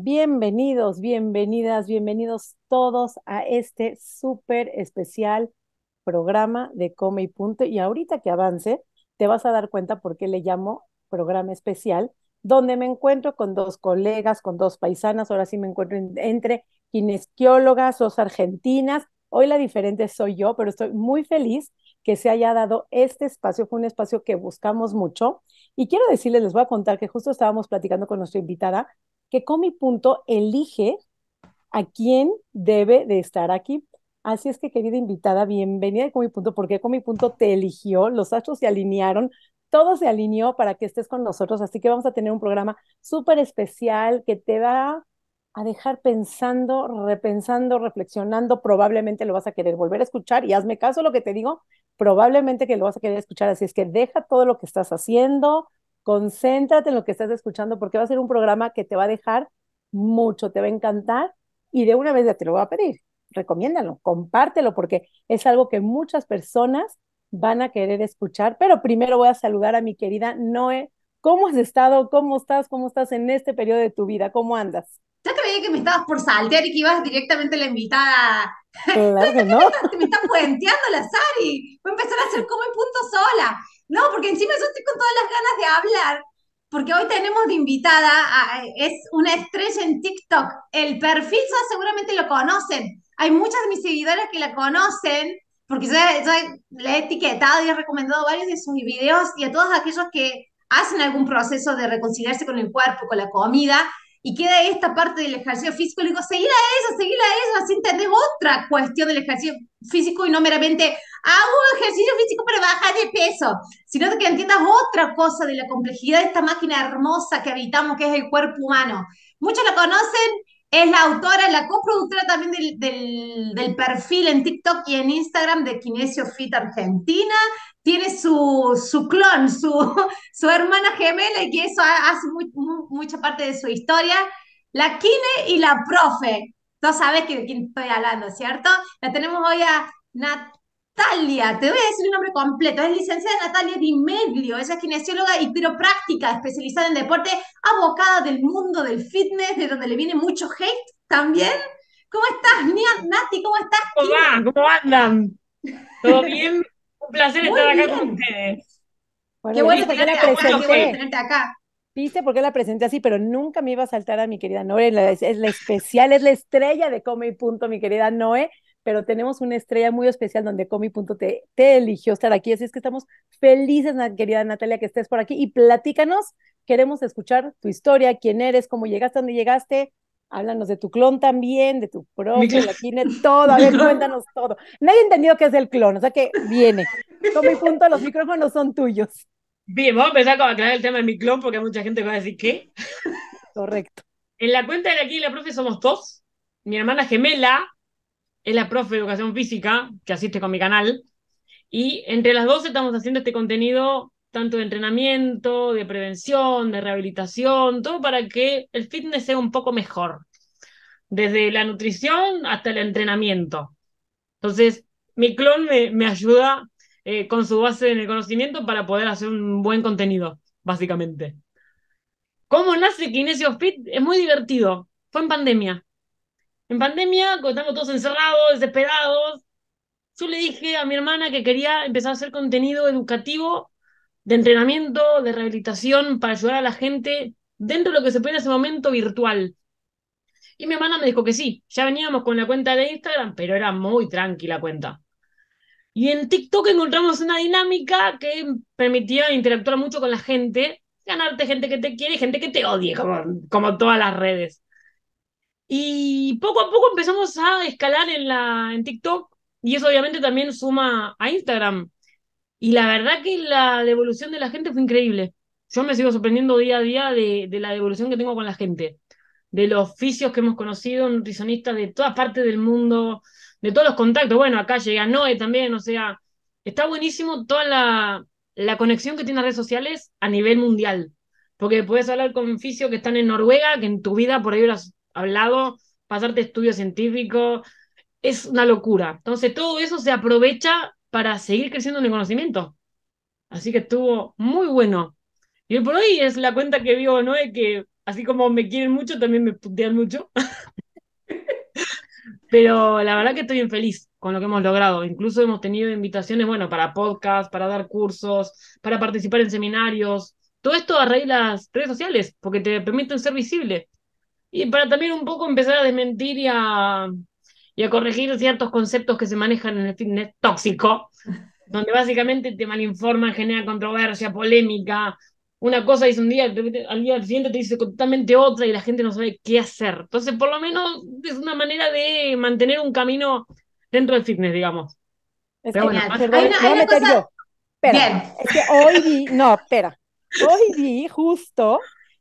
Bienvenidos, bienvenidas, bienvenidos todos a este súper especial programa de Come y Punto. Y ahorita que avance, te vas a dar cuenta por qué le llamo programa especial, donde me encuentro con dos colegas, con dos paisanas. Ahora sí me encuentro entre kinesiólogas, dos argentinas. Hoy la diferente soy yo, pero estoy muy feliz que se haya dado este espacio. Fue un espacio que buscamos mucho. Y quiero decirles, les voy a contar que justo estábamos platicando con nuestra invitada que Comipunto Punto elige a quién debe de estar aquí. Así es que, querida invitada, bienvenida a Comi Punto, porque Comipunto Punto te eligió, los astros se alinearon, todo se alineó para que estés con nosotros. Así que vamos a tener un programa súper especial que te va a dejar pensando, repensando, reflexionando. Probablemente lo vas a querer volver a escuchar y hazme caso lo que te digo. Probablemente que lo vas a querer escuchar. Así es que deja todo lo que estás haciendo, concéntrate en lo que estás escuchando porque va a ser un programa que te va a dejar mucho, te va a encantar y de una vez ya te lo voy a pedir. Recomiéndalo, compártelo porque es algo que muchas personas van a querer escuchar, pero primero voy a saludar a mi querida Noé. ¿Cómo has estado? ¿Cómo estás? ¿Cómo estás en este periodo de tu vida? ¿Cómo andas? Ya creía que me estabas por saltear y que ibas directamente a la invitada. Claro no. me está puenteando la Sari. Voy a empezar a hacer como en punto sola. No, porque encima yo estoy con todas las ganas de hablar, porque hoy tenemos de invitada, es una estrella en TikTok. El perfil seguramente lo conocen. Hay muchas de mis seguidoras que la conocen, porque yo, la he etiquetado y he recomendado varios de sus videos y a todos aquellos que hacen algún proceso de reconciliarse con el cuerpo, con la comida, y queda esta parte del ejercicio físico, le digo, seguir a eso, seguir a eso, así entendés otra cuestión del ejercicio físico y no meramente hago ejercicio físico para bajar de peso, sino que entiendas otra cosa de la complejidad de esta máquina hermosa que habitamos, que es el cuerpo humano. Muchos la conocen, es la autora, la coproductora también del, del perfil en TikTok y en Instagram de Kinesio Fit Argentina, tiene su, clon, su, su hermana gemela, y que eso hace mucha parte de su historia, la Kine y la profe. Tú sabes de quién estoy hablando, ¿cierto? La tenemos hoy a Natalia, te voy a decir el nombre completo, es licenciada Natalia Di Medlio. ella es kinesióloga y quiropráctica, especializada en deporte, abocada del mundo del fitness, de donde le viene mucho hate también. ¿Cómo estás, Nati? ¿Cómo estás? ¿Cómo ¿Cómo andan? ¿Todo bien? Un placer estar acá con ustedes. Qué bueno tenerte Bueno, acá. Viste por qué la presenté así, pero nunca me iba a saltar a mi querida Noé. Es, la especial, es la estrella de Come Punto, mi querida Noé pero tenemos una estrella muy especial donde Punto te eligió estar aquí. Así es que estamos felices, querida Natalia, que estés por aquí y platícanos. Queremos escuchar tu historia, quién eres, cómo llegaste, dónde llegaste, Háblanos de tu clon también, de tu profe, la tiene todo. A ver, cuéntanos todo. Nadie entendido qué es el clon, o sea que viene. Toma y punto, los micrófonos son tuyos. Bien, vamos a empezar con aclarar el tema de mi clon porque mucha gente va a decir, ¿qué? Correcto. En la cuenta de aquí la profe somos dos. Mi hermana gemela es la profe de educación física que asiste con mi canal. Y entre las dos estamos haciendo este contenido tanto de entrenamiento, de prevención, de rehabilitación, todo para que el fitness sea un poco mejor, desde la nutrición hasta el entrenamiento. Entonces, mi clon me, ayuda eh, con su base en el conocimiento para poder hacer un buen contenido, básicamente. ¿Cómo nace Kinesio Fit? Es muy divertido. Fue en pandemia. En pandemia, cuando estamos todos encerrados, desesperados, yo le dije a mi hermana que quería empezar a hacer contenido educativo de entrenamiento, de rehabilitación, para ayudar a la gente dentro de lo que se puede en ese momento virtual. Y mi hermana me dijo que sí, ya veníamos con la cuenta de Instagram, pero era muy tranquila cuenta. Y en TikTok encontramos una dinámica que permitía interactuar mucho con la gente, ganarte gente que te quiere y gente que te odie, como, todas las redes. Y poco a poco empezamos a escalar en, la, en TikTok y eso obviamente también suma a Instagram. Y la verdad que la devolución de la gente fue increíble. Yo me sigo sorprendiendo día a día de, de la devolución que tengo con la gente, de los oficios que hemos conocido, nutricionistas de todas partes del mundo, de todos los contactos. Bueno, acá llega Noé también, o sea, está buenísimo toda la, la conexión que tiene las redes sociales a nivel mundial. Porque puedes hablar con oficios que están en Noruega, que en tu vida por ahí habrás hablado, pasarte estudios científicos. Es una locura. Entonces, todo eso se aprovecha para seguir creciendo en el conocimiento. Así que estuvo muy bueno. Y hoy por hoy es la cuenta que vivo, ¿no? Es que así como me quieren mucho, también me putean mucho. Pero la verdad que estoy bien feliz con lo que hemos logrado. Incluso hemos tenido invitaciones, bueno, para podcast, para dar cursos, para participar en seminarios. Todo esto a raíz de las redes sociales, porque te permiten ser visible. Y para también un poco empezar a desmentir y a, y a corregir ciertos conceptos que se manejan en el fitness tóxico, donde básicamente te malinforman, genera controversia, polémica. Una cosa dice un día, al día siguiente te dice totalmente otra y la gente no sabe qué hacer. Entonces, por lo menos es una manera de mantener un camino dentro del fitness, digamos. Es Espera, Bien. Es que hoy vi, no, espera. Hoy vi justo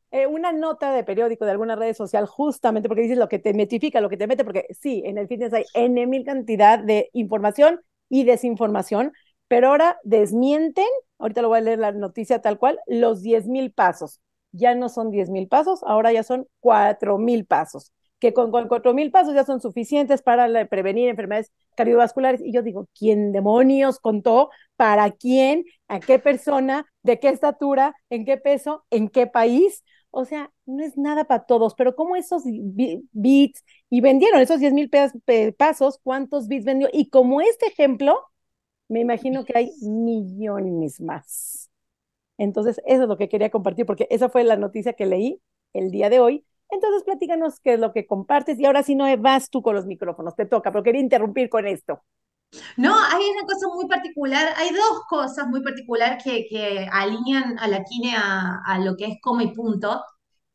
eh, una nota de periódico, de alguna red social, justamente porque dices lo que te metifica, lo que te mete, porque sí, en el fitness hay N mil cantidad de información y desinformación, pero ahora desmienten, ahorita lo voy a leer la noticia tal cual, los 10 mil pasos. Ya no son 10 mil pasos, ahora ya son 4 mil pasos, que con, con 4 mil pasos ya son suficientes para prevenir enfermedades cardiovasculares. Y yo digo, ¿quién demonios contó? ¿Para quién? ¿A qué persona? ¿De qué estatura? ¿En qué peso? ¿En qué país? O sea, no es nada para todos, pero como esos bits, y vendieron esos 10 mil pasos, cuántos bits vendió. Y como este ejemplo, me imagino que hay millones más. Entonces, eso es lo que quería compartir, porque esa fue la noticia que leí el día de hoy. Entonces, platícanos qué es lo que compartes. Y ahora, si no, vas tú con los micrófonos, te toca, pero quería interrumpir con esto. No, hay una cosa muy particular, hay dos cosas muy particulares que, que, alinean a la Kine a, lo que es coma y punto.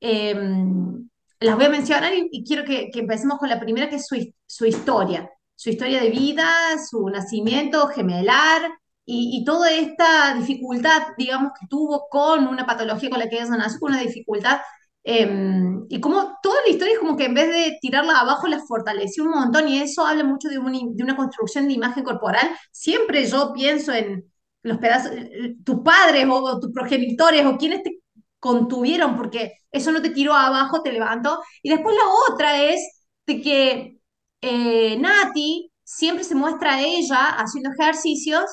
Em, las voy a mencionar y, quiero que, que, empecemos con la primera, que es su, su, historia, su historia de vida, su nacimiento gemelar y, toda esta dificultad, digamos, que tuvo con una patología con la que ella nació, una dificultad Em, y como toda la historia es como que en vez de tirarla abajo, la fortaleció un montón y eso habla mucho de, una construcción de imagen corporal. Siempre yo pienso en los pedazos, eh, tus padres o, tus progenitores o quienes te contuvieron, porque eso no te tiró abajo, te levantó. Y después la otra es de que eh, Nati siempre se muestra a ella haciendo ejercicios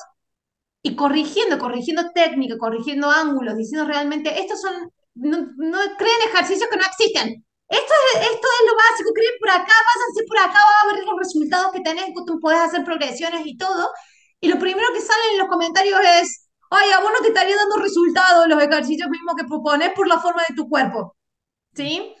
y corrigiendo, corrigiendo técnica, corrigiendo ángulos, diciendo realmente, estos son no, creen ejercicios que no existen. Esto es, esto es lo básico, creen por acá, vas así por acá, vas a ver los resultados que tenés, tú puedes hacer progresiones y todo. Y lo primero que sale en los comentarios es, ay, a vos no te estaría dando resultados los ejercicios mismos que propones por la forma de tu cuerpo. ¿Sí?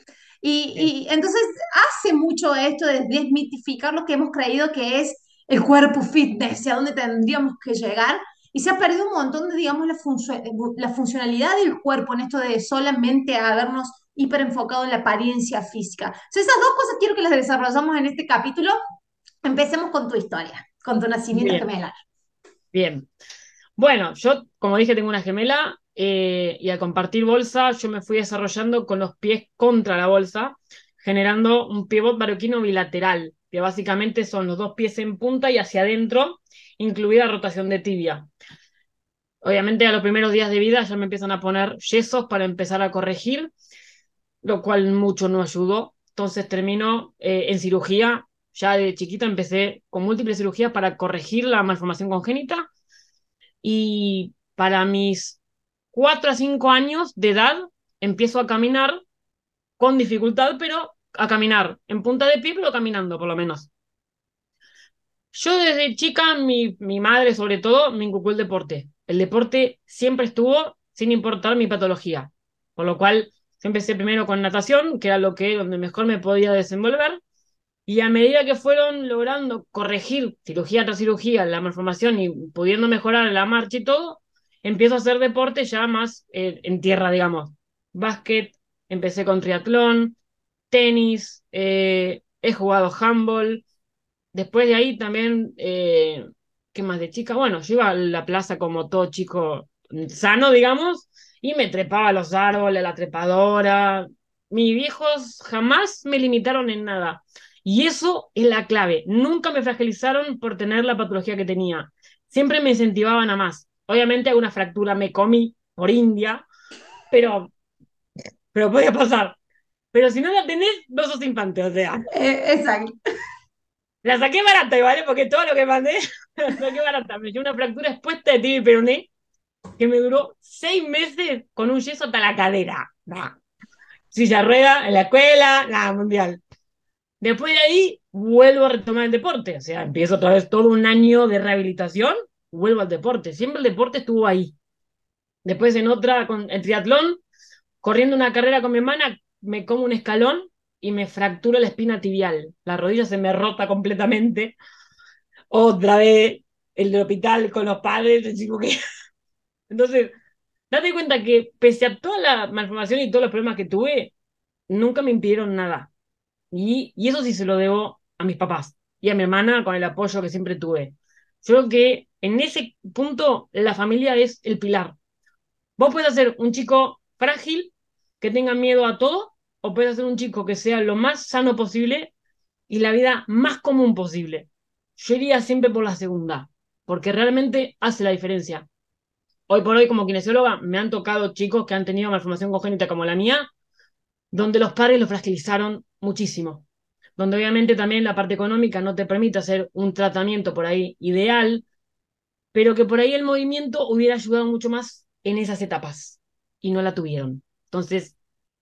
Y, y entonces hace mucho esto de desmitificar lo que hemos creído que es el cuerpo fitness, y a dónde tendríamos que llegar y se ha perdido un montón de, digamos, eh, la, funcionalidad del cuerpo en esto de solamente habernos hiperenfocado en la apariencia física. esas dos cosas quiero que las desarrollamos en este capítulo. Empecemos con tu historia, con tu nacimiento Bien. gemelar. Bien. Bueno, yo, como dije, tengo una gemela eh, y al compartir bolsa, yo me fui desarrollando con los pies contra la bolsa, generando un pivot baroquino bilateral, que básicamente son los dos pies en punta y hacia adentro, incluida rotación de tibia. Obviamente a los primeros días de vida ya me empiezan a poner yesos para empezar a corregir, lo cual mucho no ayudó. Entonces termino eh, en cirugía. Ya de chiquita empecé con múltiples cirugías para corregir la malformación congénita. Y para mis 4 a 5 años de edad empiezo a caminar con dificultad, pero a caminar en punta de pie, pero caminando por lo menos. Yo desde chica, mi, mi madre sobre todo, me inculcó el deporte el deporte siempre estuvo sin importar mi patología. Por lo cual, empecé primero con natación, que era lo que donde mejor me podía desenvolver. Y a medida que fueron logrando corregir cirugía tras cirugía la malformación y pudiendo mejorar la marcha y todo, empiezo a hacer deporte ya más eh, en tierra, digamos. Básquet, empecé con triatlón, tenis, eh, he jugado handball. Después de ahí también eh, ¿qué más de chica? Bueno, yo iba a la plaza como todo chico sano, digamos, y me trepaba a los árboles, la trepadora. Mis viejos jamás me limitaron en nada. Y eso es la clave. Nunca me fragilizaron por tener la patología que tenía. Siempre me incentivaban a más. Obviamente alguna fractura me comí por India, pero, pero podía pasar. Pero si no la tenés, no sos infante, o sea. Eh, exacto. La saqué barata, ¿vale? ¿eh? Porque todo lo que mandé, la saqué barata. Me dio una fractura expuesta de tibia y peroné que me duró seis meses con un yeso hasta la cadera. Si Silla rueda en la escuela, nada, mundial. Después de ahí, vuelvo a retomar el deporte. O sea, empiezo otra vez todo un año de rehabilitación, vuelvo al deporte. Siempre el deporte estuvo ahí. Después en otra, en triatlón, corriendo una carrera con mi hermana, me como un escalón y me fracturo la espina tibial. La rodilla se me rota completamente. Otra vez el del hospital con los padres, el chico que... Entonces, date cuenta que pese a toda la malformación y todos los problemas que tuve, nunca me impidieron nada. Y, y eso sí se lo debo a mis papás y a mi hermana con el apoyo que siempre tuve. creo que en ese punto la familia es el pilar. Vos puedes ser un chico frágil, que tenga miedo a todo, o puedes hacer un chico que sea lo más sano posible y la vida más común posible. Yo iría siempre por la segunda, porque realmente hace la diferencia. Hoy por hoy, como kinesióloga, me han tocado chicos que han tenido malformación congénita como la mía, donde los padres los fragilizaron muchísimo, donde obviamente también la parte económica no te permite hacer un tratamiento por ahí ideal, pero que por ahí el movimiento hubiera ayudado mucho más en esas etapas y no la tuvieron. Entonces,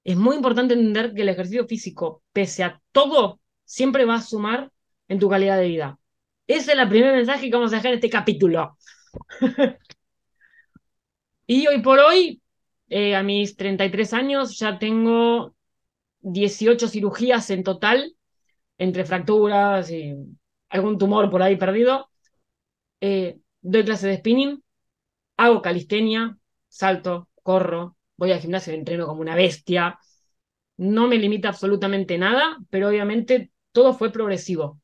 es muy importante entender que el ejercicio físico, pese a todo, siempre va a sumar en tu calidad de vida. Ese es el primer mensaje que vamos a dejar en este capítulo. y hoy por hoy, eh, a mis 33 años, ya tengo 18 cirugías en total, entre fracturas y algún tumor por ahí perdido. Eh, doy clase de spinning, hago calistenia, salto, corro, voy al gimnasio, entreno como una bestia, no me limita absolutamente nada, pero obviamente todo fue progresivo.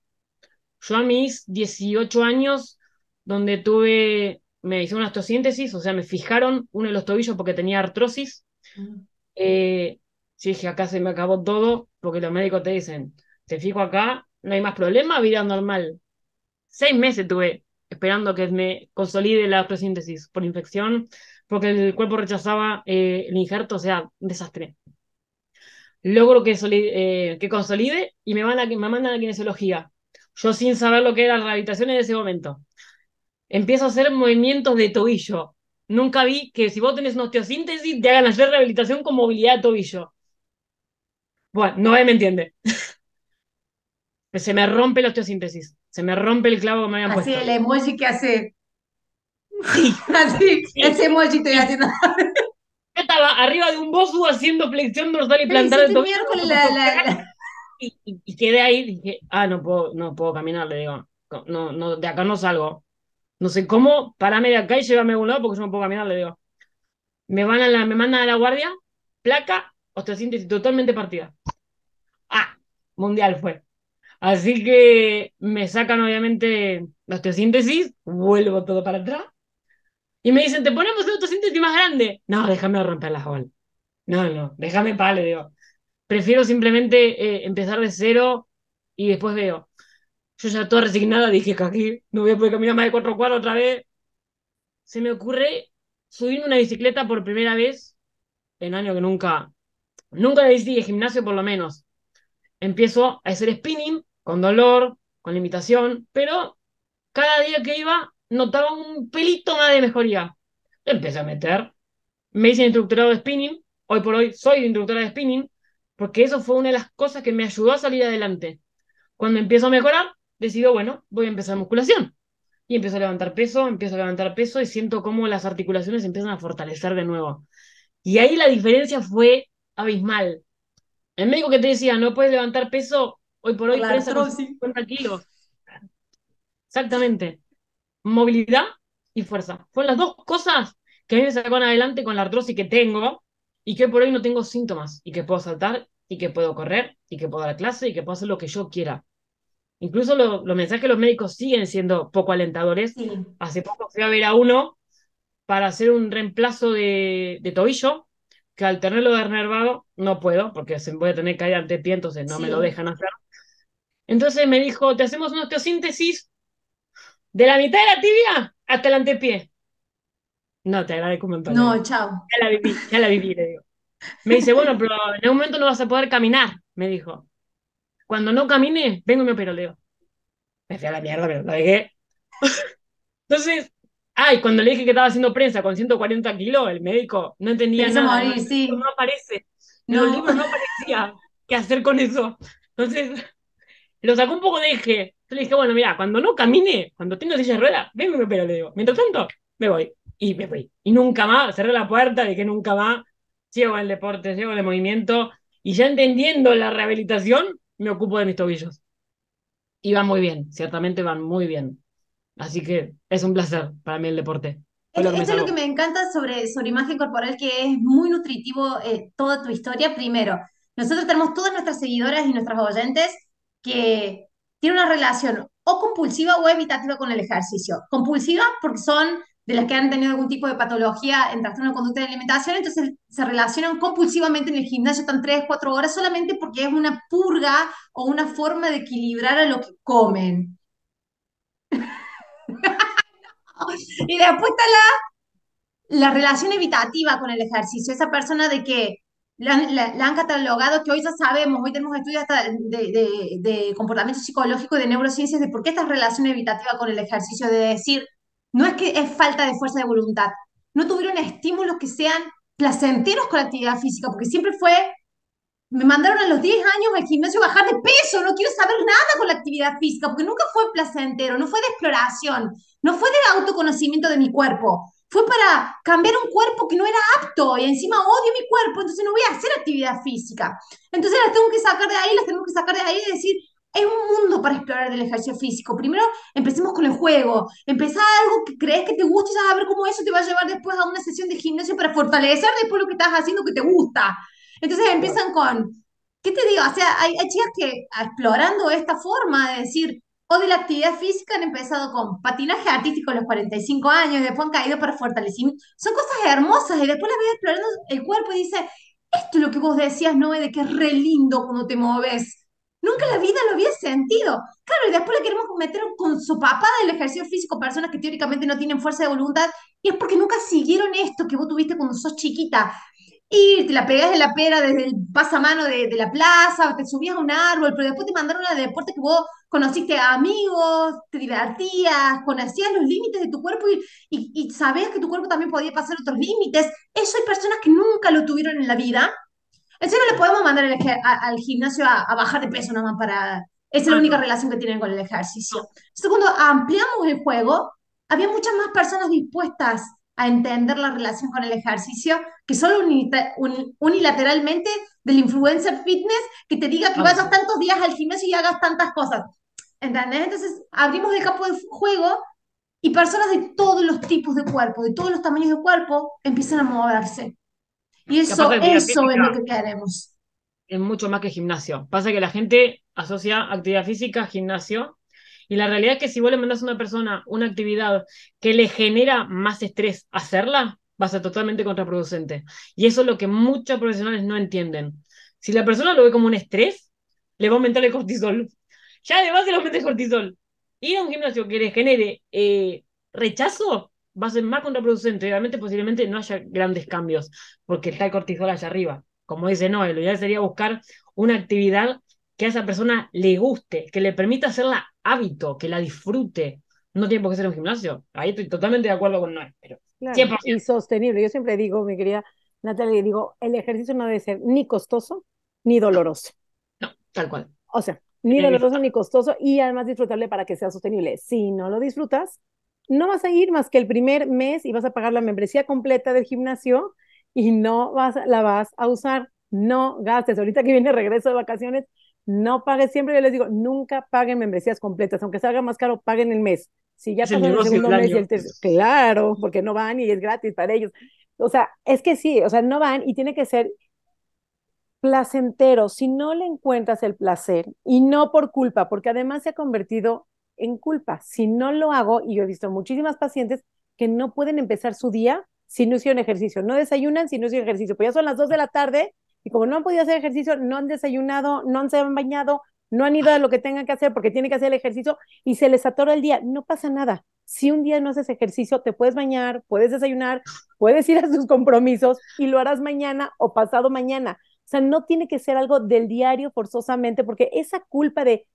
Yo a mis 18 años, donde tuve, me hice una osteosíntesis, o sea, me fijaron uno de los tobillos porque tenía artrosis. Mm. Eh, dije, acá se me acabó todo, porque los médicos te dicen, te fijo acá, no hay más problema, vida normal. Seis meses tuve esperando que me consolide la osteosíntesis por infección, porque el cuerpo rechazaba eh, el injerto, o sea, un desastre. Logro eh, que, consolide y me, van a, me mandan a kinesiología. Yo sin saber lo que era la rehabilitación en ese momento. Empiezo a hacer movimientos de tobillo. Nunca vi que si vos tenés una osteosíntesis te hagan hacer rehabilitación con movilidad de tobillo. Bueno, no me entiende. se me rompe la osteosíntesis. Se me rompe el clavo que me habían puesto. el emoji que hace así, ese emoji estoy haciendo. estaba arriba de un bosu haciendo flexión dorsal y plantar el Y, quedé ahí, dije, ah, no puedo, no puedo caminar, le digo, no, no, de acá no salgo. No sé cómo, parame de acá y llévame a un lado porque yo no puedo caminar, le digo. Me, van a la, me mandan a la guardia, placa, osteosíntesis totalmente partida. Ah, mundial fue. Así que me sacan obviamente la osteosíntesis, vuelvo todo para atrás y me dicen, te ponemos el autosíntesis más grande. No, déjame romper las bolas. No, no, déjame palo, digo. Prefiero simplemente eh, empezar de cero y después veo. Yo ya toda resignada dije que aquí no voy a poder caminar más de cuatro cuadros otra vez. Se me ocurre subirme una bicicleta por primera vez en año que nunca, nunca la hice gimnasio por lo menos. Empiezo a hacer spinning con dolor, con limitación, pero cada día que iba notaba un pelito más de mejoría. Empecé a meter. Me hice instructorado de spinning. Hoy por hoy soy instructora de spinning porque eso fue una de las cosas que me ayudó a salir adelante. Cuando empiezo a mejorar, decido, bueno, voy a empezar musculación. Y empiezo a levantar peso, empiezo a levantar peso y siento cómo las articulaciones empiezan a fortalecer de nuevo. Y ahí la diferencia fue abismal. El médico que te decía, no puedes levantar peso, hoy por hoy claro, pesa 50 kilos. Exactamente movilidad y fuerza. Fueron las dos cosas que a mí me sacaron adelante con la artrosis que tengo y que por hoy no tengo síntomas y que puedo saltar y que puedo correr y que puedo dar clase y que puedo hacer lo que yo quiera. Incluso los mensajes de los médicos siguen siendo poco alentadores. Hace poco fui a ver a uno para hacer un reemplazo de, tobillo, que al tenerlo desnervado no puedo, porque se voy a tener que caer ante pie, entonces no me lo dejan hacer. Entonces me dijo, te hacemos una osteosíntesis de la mitad de la tibia hasta el antepié. No, te agradezco un montón. No, eh. chao. Ya la viví, ya la viví, le digo. Me dice, bueno, pero en algún momento no vas a poder caminar, me dijo. Cuando no camine, vengo y me opero, digo. Me fui a la mierda, pero lo dejé. Entonces, ay, cuando le dije que estaba haciendo prensa con 140 kilos, el médico no entendía nada. no, no aparece. no. no aparecía qué hacer con eso. Entonces, lo sacó un poco de eje. Yo le dije, bueno, mira, cuando no camine, cuando tengo silla de ruedas, vengo me pero le digo. Mientras tanto, me voy. Y me voy. Y nunca más, cerré la puerta, de que nunca más. llevo el deporte, llevo al el movimiento. Y ya entendiendo la rehabilitación, me ocupo de mis tobillos. Y van muy bien, ciertamente van muy bien. Así que es un placer para mí el deporte. Eso es lo que me encanta sobre, sobre imagen corporal, que es muy nutritivo eh, toda tu historia. Primero, nosotros tenemos todas nuestras seguidoras y nuestros oyentes que tiene una relación o compulsiva o evitativa con el ejercicio. Compulsiva porque son de las que han tenido algún tipo de patología en trastorno de conducta de alimentación, entonces se relacionan compulsivamente en el gimnasio, están 3, 4 horas solamente porque es una purga o una forma de equilibrar a lo que comen. y después está la, la relación evitativa con el ejercicio, esa persona de que la, han catalogado, que hoy ya sabemos, hoy tenemos estudios de, de, comportamiento psicológico de neurociencias, de por qué esta relación evitativa con el ejercicio, de decir, no es que es falta de fuerza de voluntad, no tuvieron estímulos que sean placenteros con la actividad física, porque siempre fue, me mandaron a los 10 años al gimnasio a bajar de peso, no quiero saber nada con la actividad física, porque nunca fue placentero, no fue de exploración, no fue de autoconocimiento de mi cuerpo, fue para cambiar un cuerpo que no era apto y encima odio mi cuerpo, entonces no voy a hacer actividad física. Entonces las tengo que sacar de ahí, las tengo que sacar de ahí y decir, es un mundo para explorar del ejercicio físico. Primero empecemos con el juego, empezá algo que crees que te gusta y a ver cómo eso te va a llevar después a una sesión de gimnasio para fortalecer después lo que estás haciendo que te gusta. Entonces empiezan con, ¿qué te digo? O sea, hay chicas que explorando esta forma de decir, de la actividad física han empezado con patinaje artístico a los 45 años, después han caído para fortalecimiento. Son cosas hermosas y después la vida explorando el cuerpo y dice esto es lo que vos decías, ¿no? de que es re lindo cuando te moves. Nunca en la vida lo había sentido. Claro, y después le queremos meter con su papá del ejercicio físico personas que teóricamente no tienen fuerza de voluntad. Y es porque nunca siguieron esto que vos tuviste cuando sos chiquita te la pegás en la pera desde el pasamano de, la plaza, te subías a un árbol, pero después te mandaron a deporte que vos conociste a amigos, te divertías, conocías los límites de tu cuerpo y, y, sabías que tu cuerpo también podía pasar otros límites. Eso hay personas que nunca lo tuvieron en la vida. Entonces no le podemos mandar al gimnasio a, a, bajar de peso nomás para... Esa es la única relación que tienen con el ejercicio. Segundo, ampliamos el juego. Había muchas más personas dispuestas a entender la relación con el ejercicio que solo unilateralmente del influencer fitness que te diga que ah, vayas tantos días al gimnasio y hagas tantas cosas. ¿Entendés? Entonces abrimos el campo de juego y personas de todos los tipos de cuerpo, de todos los tamaños de cuerpo, empiezan a moverse. Y eso, eso es lo que queremos. Es mucho más que gimnasio. Pasa que la gente asocia actividad física, gimnasio, y la realidad es que si vos le mandás a una persona una actividad que le genera más estrés hacerla, va a ser totalmente contraproducente. Y eso es lo que muchos profesionales no entienden. Si la persona lo ve como un estrés, le va a aumentar el cortisol. Ya de se le aumenta el cortisol. Ir a un gimnasio que le genere eh, rechazo va a ser más contraproducente. Obviamente, posiblemente no haya grandes cambios porque está el cortisol allá arriba. Como dice Noel, lo ideal sería buscar una actividad que a esa persona le guste, que le permita hacerla hábito, que la disfrute. No tiene por qué ser un gimnasio. Ahí estoy totalmente de acuerdo con Noé, pero claro, y sostenible. Yo siempre digo, mi querida Natalia, digo, el ejercicio no debe ser ni costoso ni doloroso. No, no tal cual. O sea, ni doloroso ni costoso y además disfrutable para que sea sostenible. Si no lo disfrutas, no vas a ir más que el primer mes y vas a pagar la membresía completa del gimnasio y no vas, la vas a usar. No gastes. Ahorita que viene regreso de vacaciones, no pague siempre yo les digo, nunca paguen membresías completas, aunque salga más caro, paguen el mes. Si ya pasó el segundo mes y el tercero, claro, porque no van y es gratis para ellos. O sea, es que sí, o sea, no van y tiene que ser placentero. Si no le encuentras el placer y no por culpa, porque además se ha convertido en culpa. Si no lo hago, y yo he visto muchísimas pacientes que no pueden empezar su día si no hicieron ejercicio, no desayunan si no hicieron ejercicio, pues ya son las dos de la tarde y como no han podido hacer ejercicio, no han desayunado, no se han bañado, no han ido a lo que tengan que hacer porque tienen que hacer el ejercicio y se les atora el día. No pasa nada. Si un día no haces ejercicio, te puedes bañar, puedes desayunar, puedes ir a tus compromisos y lo harás mañana o pasado mañana. O sea, no tiene que ser algo del diario forzosamente porque esa culpa de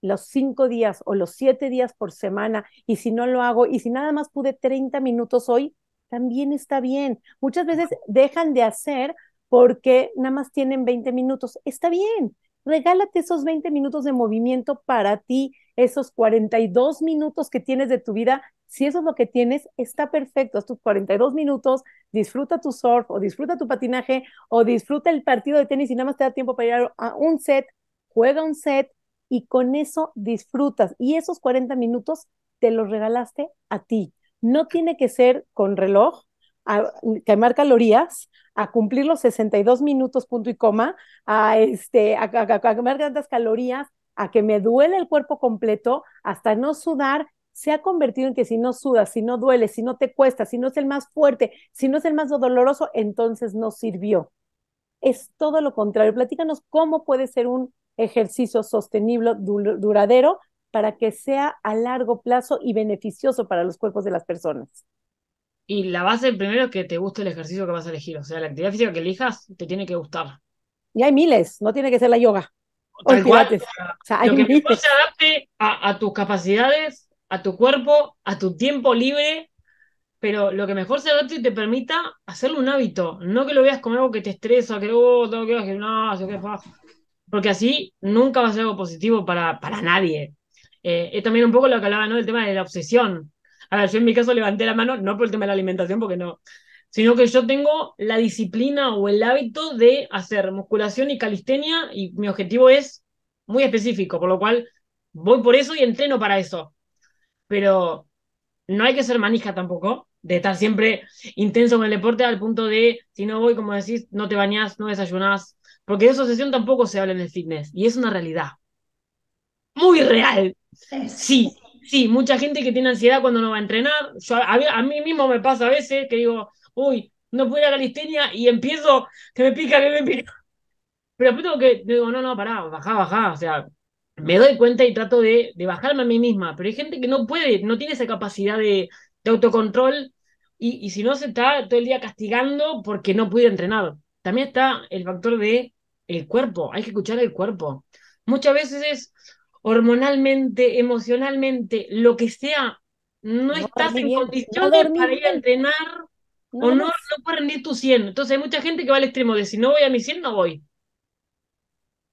los cinco días o los siete días por semana y si no lo hago y si nada más pude 30 minutos hoy, también está bien. Muchas veces dejan de hacer porque nada más tienen 20 minutos. Está bien, regálate esos 20 minutos de movimiento para ti, esos 42 minutos que tienes de tu vida. Si eso es lo que tienes, está perfecto. Haz tus 42 minutos, disfruta tu surf o disfruta tu patinaje o disfruta el partido de tenis y nada más te da tiempo para ir a un set, juega un set y con eso disfrutas. Y esos 40 minutos te los regalaste a ti. No tiene que ser con reloj, a quemar calorías, a cumplir los 62 minutos punto y coma, a, este, a, quemar tantas calorías, a que me duele el cuerpo completo, hasta no sudar, se ha convertido en que si no sudas, si no duele, si no te cuesta, si no es el más fuerte, si no es el más doloroso, entonces no sirvió. Es todo lo contrario. Platícanos cómo puede ser un ejercicio sostenible, duradero, para que sea a largo plazo y beneficioso para los cuerpos de las personas. Y la base primero es que te guste el ejercicio que vas a elegir. O sea, la actividad física que elijas te tiene que gustar. Y hay miles, no tiene que ser la yoga. O el sea, hay lo que mejor se adapte a, tus capacidades, a tu cuerpo, a tu tiempo libre, pero lo que mejor se adapte y te permita hacerlo un hábito. No que lo veas como algo que te estresa, que oh, tengo que no, gimnasio, que Porque así nunca va a ser algo positivo para, para nadie. Eh, es también un poco lo que hablaba, ¿no? El tema de la obsesión. A ver, yo en mi caso levanté la mano, no por el tema de la alimentación, porque no, sino que yo tengo la disciplina o el hábito de hacer musculación y calistenia y mi objetivo es muy específico, por lo cual voy por eso y entreno para eso. Pero no hay que ser manija tampoco, de estar siempre intenso con el deporte al punto de, si no voy, como decís, no te bañás, no desayunás, porque de esa sesión tampoco se habla en el fitness y es una realidad. Muy real. Sí, sí, mucha gente que tiene ansiedad cuando no va a entrenar. Yo, a, mí mismo me pasa a veces que digo, uy, no puedo ir a calistenia y empiezo, que me pica, que me pica. Pero después tengo que, digo, no, no, pará, bajá, bajá. O sea, me doy cuenta y trato de, de bajarme a mí misma. Pero hay gente que no puede, no tiene esa capacidad de, de autocontrol y, y, si no se está todo el día castigando porque no pude entrenar. También está el factor de el cuerpo, hay que escuchar el cuerpo. Muchas veces es, hormonalmente, emocionalmente, lo que sea, no, estás en condiciones de para ir a entrenar o no, no puedes tu 100. Entonces hay mucha gente que va al extremo de si no voy a mi 100, no voy.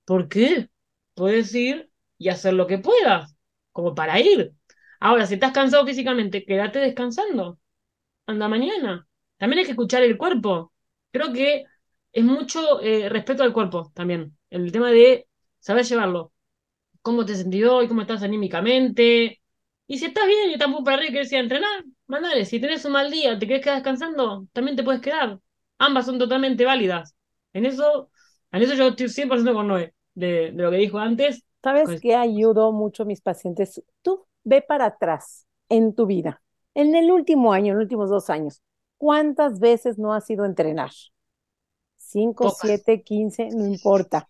¿Por qué? Puedes ir y hacer lo que puedas, como para ir. Ahora, si estás cansado físicamente, quédate descansando. Anda mañana. También hay que escuchar el cuerpo. Creo que es mucho eh, respeto al cuerpo también. El tema de saber llevarlo cómo te sentís hoy, cómo estás anímicamente. Y si estás bien y tampoco para arriba y quieres ir a entrenar, mandale. Si tenés un mal día, te quieres quedar descansando, también te puedes quedar. Ambas son totalmente válidas. En eso, en eso yo estoy 100% con Noé, de, lo que dijo antes. ¿Sabes que ayudó mucho a mis pacientes? Tú ve para atrás en tu vida, en el último año, en los últimos dos años. ¿Cuántas veces no has ido a entrenar? 5, 7, 15, no importa.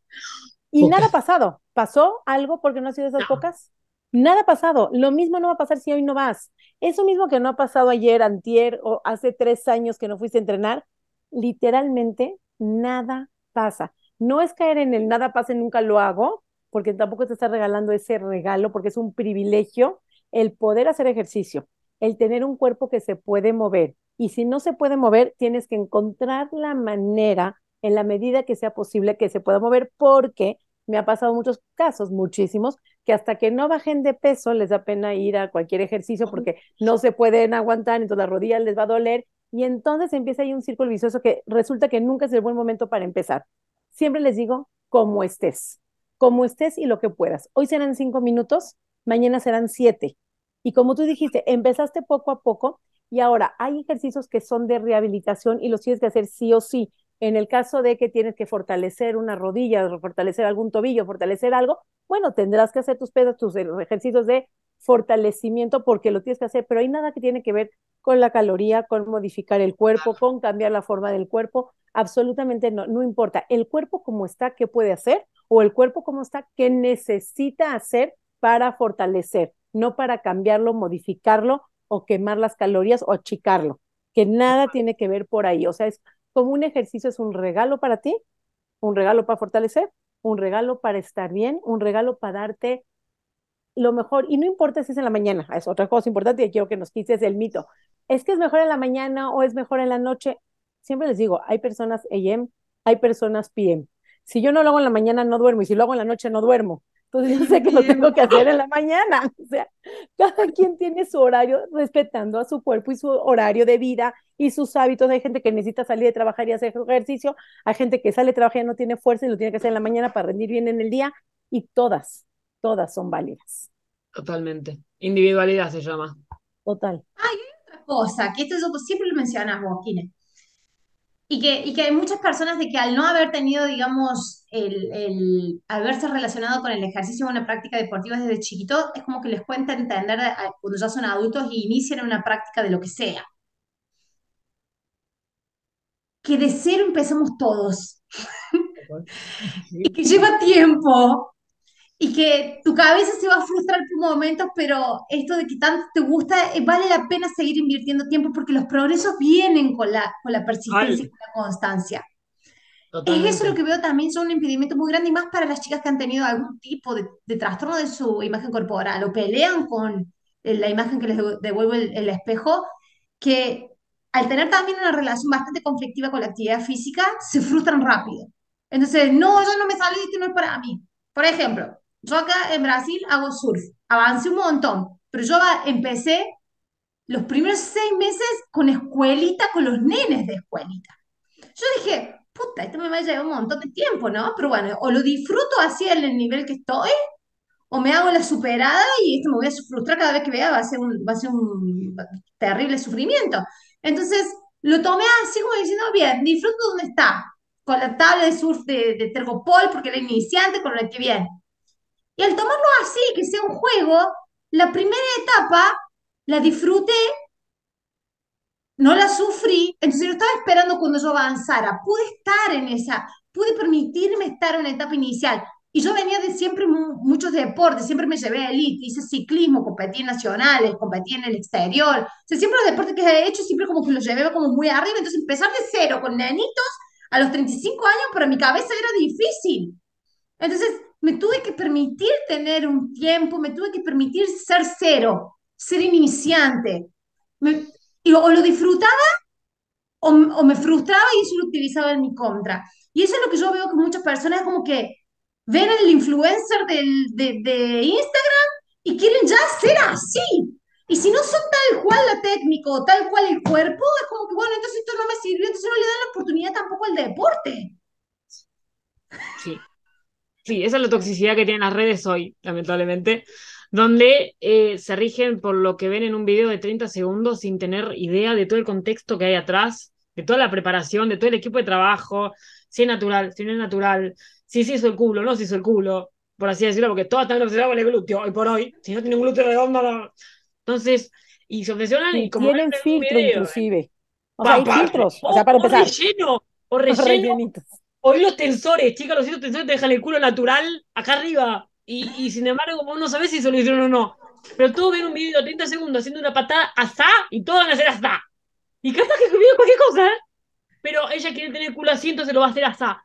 Y nada ha pasado. ¿Pasó algo porque no ha sido esas pocas? Nada ha pasado. Lo mismo no va a pasar si hoy no vas. Eso mismo que no ha pasado ayer, antier o hace tres años que no fuiste a entrenar, literalmente nada pasa. No es caer en el nada pasa nunca lo hago, porque tampoco te está regalando ese regalo, porque es un privilegio el poder hacer ejercicio, el tener un cuerpo que se puede mover. Y si no se puede mover, tienes que encontrar la manera, en la medida que sea posible, que se pueda mover, porque me ha pasado muchos casos, muchísimos, que hasta que no bajen de peso les da pena ir a cualquier ejercicio porque no se pueden aguantar, entonces la rodilla les va a doler y entonces empieza ahí un círculo vicioso que resulta que nunca es el buen momento para empezar. Siempre les digo, como estés, como estés y lo que puedas. Hoy serán cinco minutos, mañana serán siete. Y como tú dijiste, empezaste poco a poco y ahora hay ejercicios que son de rehabilitación y los tienes que hacer sí o sí. En el caso de que tienes que fortalecer una rodilla, fortalecer algún tobillo, fortalecer algo, bueno, tendrás que hacer tus pesas, tus ejercicios de fortalecimiento porque lo tienes que hacer, pero hay nada que tiene que ver con la caloría, con modificar el cuerpo, con cambiar la forma del cuerpo, absolutamente no, no importa. El cuerpo como está, ¿qué puede hacer? O el cuerpo como está, ¿qué necesita hacer para fortalecer? No para cambiarlo, modificarlo o quemar las calorías o achicarlo, que nada tiene que ver por ahí. O sea, es como un ejercicio es un regalo para ti, un regalo para fortalecer, un regalo para estar bien, un regalo para darte lo mejor. Y no importa si es en la mañana, es otra cosa importante y quiero que nos quites el mito. Es que es mejor en la mañana o es mejor en la noche. Siempre les digo, hay personas AM, hay personas PM. Si yo no lo hago en la mañana, no duermo. Y si lo hago en la noche, no duermo. Entonces yo sé que lo tengo que hacer en la mañana. O sea, cada quien tiene su horario respetando a su cuerpo y su horario de vida y sus hábitos. Hay gente que necesita salir de trabajar y hacer ejercicio. Hay gente que sale de trabajar y no tiene fuerza y lo tiene que hacer en la mañana para rendir bien en el día. Y todas, todas son válidas. Totalmente. Individualidad se llama. Total. hay otra cosa, que esto siempre lo mencionas vos, y que, y que hay muchas personas de que al no haber tenido, digamos, el, el haberse relacionado con el ejercicio o una práctica deportiva desde chiquito, es como que les cuenta entender cuando ya son adultos y inician una práctica de lo que sea. Que de cero empezamos todos. y que lleva tiempo y que tu cabeza se va a frustrar por momentos, pero esto de que tanto te gusta, eh, vale la pena seguir invirtiendo tiempo porque los progresos vienen con la, con la persistencia y con la constancia. eso Es eso lo que veo también, son un impedimento muy grande y más para las chicas que han tenido algún tipo de, de trastorno de su imagen corporal o pelean con eh, la imagen que les devuelve el, el espejo, que al tener también una relación bastante conflictiva con la actividad física, se frustran rápido. Entonces, no, yo no me salí, esto no es para mí. Por ejemplo, yo acá en Brasil hago surf, avancé un montón, pero yo empecé los primeros seis meses con escuelita, con los nenes de escuelita. Yo dije, puta, esto me va a llevar un montón de tiempo, ¿no? Pero bueno, o lo disfruto así en el nivel que estoy, o me hago la superada y esto me voy a frustrar cada vez que vea, va a ser un, va a ser un terrible sufrimiento. Entonces, lo tomé así como diciendo, bien, disfruto donde está, con la tabla de surf de, Tergopol, porque era iniciante, con la que bien. Y al tomarlo así, que sea un juego, la primera etapa la disfruté, no la sufrí, entonces yo estaba esperando cuando yo avanzara, pude estar en esa, pude permitirme estar en la etapa inicial. Y yo venía de siempre muchos deportes, siempre me llevé a elite, hice ciclismo, competí en nacionales, competí en el exterior. siempre los deportes que he hecho, siempre como que los llevé como muy arriba. Entonces, empezar de cero con nenitos a los 35 años, para mi cabeza era difícil. Entonces, me tuve que permitir tener un tiempo, me tuve que permitir ser cero, ser iniciante. o lo disfrutaba o, me frustraba y eso lo utilizaba en mi contra. Y eso es lo que yo veo que muchas personas como que ven el influencer del, de, Instagram y quieren ya ser así. Y si no son tal cual la técnica o tal cual el cuerpo, es como que, bueno, entonces esto no me sirve, entonces no le dan la oportunidad tampoco al deporte. Sí. Sí, esa es la toxicidad que tienen las redes hoy, lamentablemente, donde eh, se rigen por lo que ven en un video de 30 segundos sin tener idea de todo el contexto que hay atrás, de toda la preparación, de todo el equipo de trabajo, si es natural, si no es natural, si se hizo el culo, no se hizo el culo, por así decirlo, porque todas están obsesionadas con el glúteo, hoy por hoy, si no tiene un glúteo redondo, Entonces, y se obsesionan y, como... Tienen filtro, inclusive. O, sea, hay filtros. O, sea, para empezar. O relleno. O relleno. Hoy los tensores, chicas, los hitos tensores te dejan el culo natural acá arriba. Y, sin embargo, vos no sabés si se lo hicieron o no. Pero todos ven un video de 30 segundos haciendo una patada hasta y todo van a hacer hasta. Y capaz que escribiendo? cualquier cosa, ¿eh? Pero ella quiere tener culo así, entonces lo va a hacer hasta.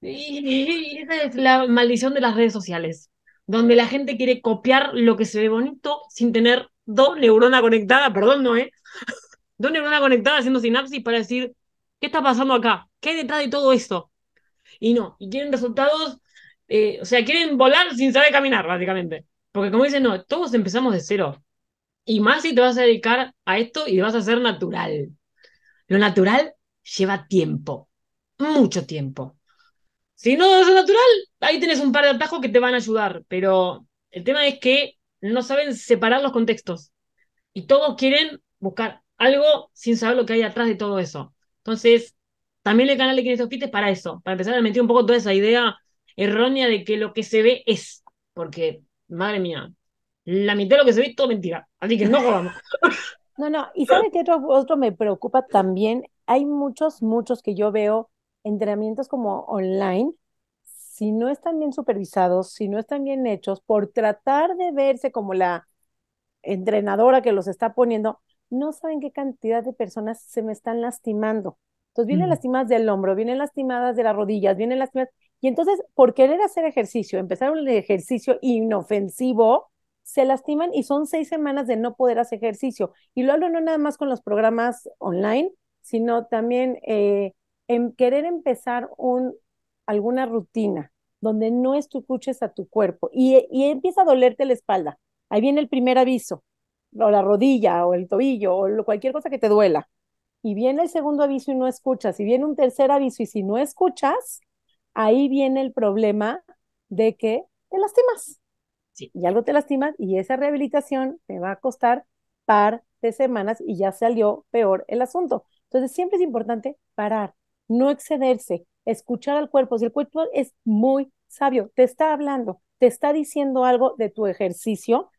Y, y esa es la maldición de las redes sociales, donde la gente quiere copiar lo que se ve bonito sin tener dos neuronas conectadas, perdón, no, ¿eh? dos neuronas conectadas haciendo sinapsis para decir, ¿qué está pasando acá? ¿Qué hay detrás de todo esto? y no, y quieren resultados, eh, o sea, quieren volar sin saber caminar, básicamente. Porque como dicen, no, todos empezamos de cero. Y más si te vas a dedicar a esto y vas a ser natural. Lo natural lleva tiempo, mucho tiempo. Si no es natural, ahí tienes un par de atajos que te van a ayudar, pero el tema es que no saben separar los contextos y todos quieren buscar algo sin saber lo que hay atrás de todo eso. Entonces, también el canal de se es para eso, para empezar a meter un poco toda esa idea errónea de que lo que se ve es. Porque, madre mía, la mitad de lo que se ve es todo mentira. Así que no jodamos. No, no, y sabe que otro me preocupa también. Hay muchos, muchos que yo veo entrenamientos como online, si no están bien supervisados, si no están bien hechos, por tratar de verse como la entrenadora que los está poniendo, no saben qué cantidad de personas se me están lastimando. Entonces vienen lastimadas del hombro, vienen lastimadas de las rodillas, vienen lastimadas. Y entonces, por querer hacer ejercicio, empezar un ejercicio inofensivo, se lastiman y son seis semanas de no poder hacer ejercicio. Y lo hablo no nada más con los programas online, sino también eh, en querer empezar un, alguna rutina donde no escuches a tu cuerpo y empieza a dolerte la espalda. Ahí viene el primer aviso, o la rodilla, o el tobillo, o cualquier cosa que te duela y viene el segundo aviso y no escuchas, y viene un tercer aviso y si no escuchas, ahí viene el problema de que te lastimas. Y algo te lastimas y esa rehabilitación te va a costar par de semanas y ya salió peor el asunto. Entonces siempre es importante parar, no excederse, escuchar al cuerpo. Si el cuerpo es muy sabio, te está hablando, te está diciendo algo de tu ejercicio,